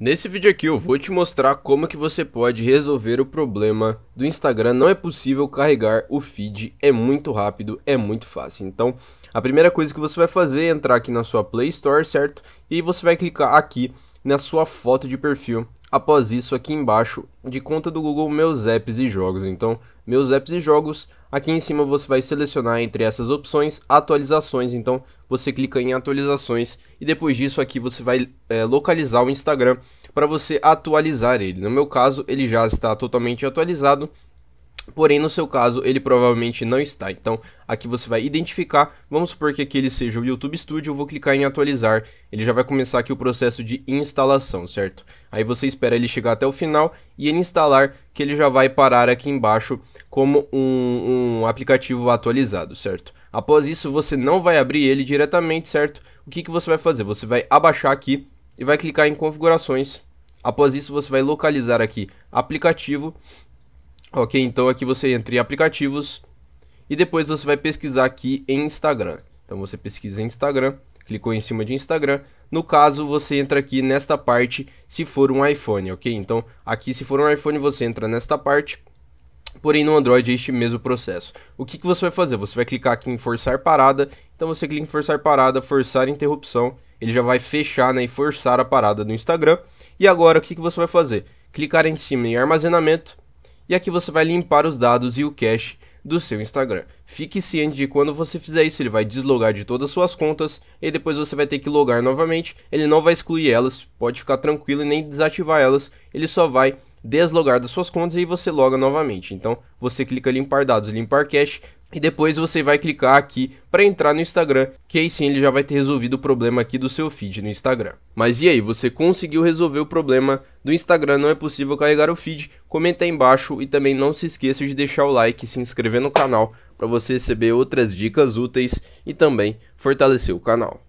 Nesse vídeo aqui eu vou te mostrar como que você pode resolver o problema do Instagram não é possível carregar o feed, é muito rápido, é muito fácil. Então, a primeira coisa que você vai fazer é entrar aqui na sua Play Store, certo? E você vai clicar aqui na sua foto de perfil Após isso, aqui embaixo, de conta do Google Meus Apps e Jogos. Então, Meus Apps e Jogos, aqui em cima você vai selecionar entre essas opções Atualizações. Então, você clica em Atualizações e depois disso aqui você vai é, localizar o Instagram para você atualizar ele. No meu caso, ele já está totalmente atualizado, Porém, no seu caso, ele provavelmente não está. Então, aqui você vai identificar, vamos supor que aqui ele seja o YouTube Studio, eu vou clicar em atualizar, ele já vai começar aqui o processo de instalação, certo? Aí você espera ele chegar até o final e ele instalar, que ele já vai parar aqui embaixo como um, um aplicativo atualizado, certo? Após isso, você não vai abrir ele diretamente, certo? O que, que você vai fazer? Você vai abaixar aqui e vai clicar em configurações. Após isso, você vai localizar aqui aplicativo Ok, então aqui você entra em aplicativos e depois você vai pesquisar aqui em Instagram. Então você pesquisa em Instagram, clicou em cima de Instagram. No caso, você entra aqui nesta parte se for um iPhone, ok? Então aqui se for um iPhone você entra nesta parte, porém no Android é este mesmo processo. O que, que você vai fazer? Você vai clicar aqui em forçar parada, então você clica em forçar parada, forçar interrupção, ele já vai fechar né, e forçar a parada do Instagram. E agora o que, que você vai fazer? Clicar em cima em armazenamento e aqui você vai limpar os dados e o cache do seu Instagram. Fique ciente de quando você fizer isso, ele vai deslogar de todas as suas contas e depois você vai ter que logar novamente. Ele não vai excluir elas, pode ficar tranquilo e nem desativar elas, ele só vai deslogar das suas contas e você loga novamente. Então você clica em limpar dados, limpar cache e depois você vai clicar aqui para entrar no Instagram, que aí sim ele já vai ter resolvido o problema aqui do seu feed no Instagram. Mas e aí, você conseguiu resolver o problema do Instagram? Não é possível carregar o feed? comenta aí embaixo e também não se esqueça de deixar o like e se inscrever no canal para você receber outras dicas úteis e também fortalecer o canal.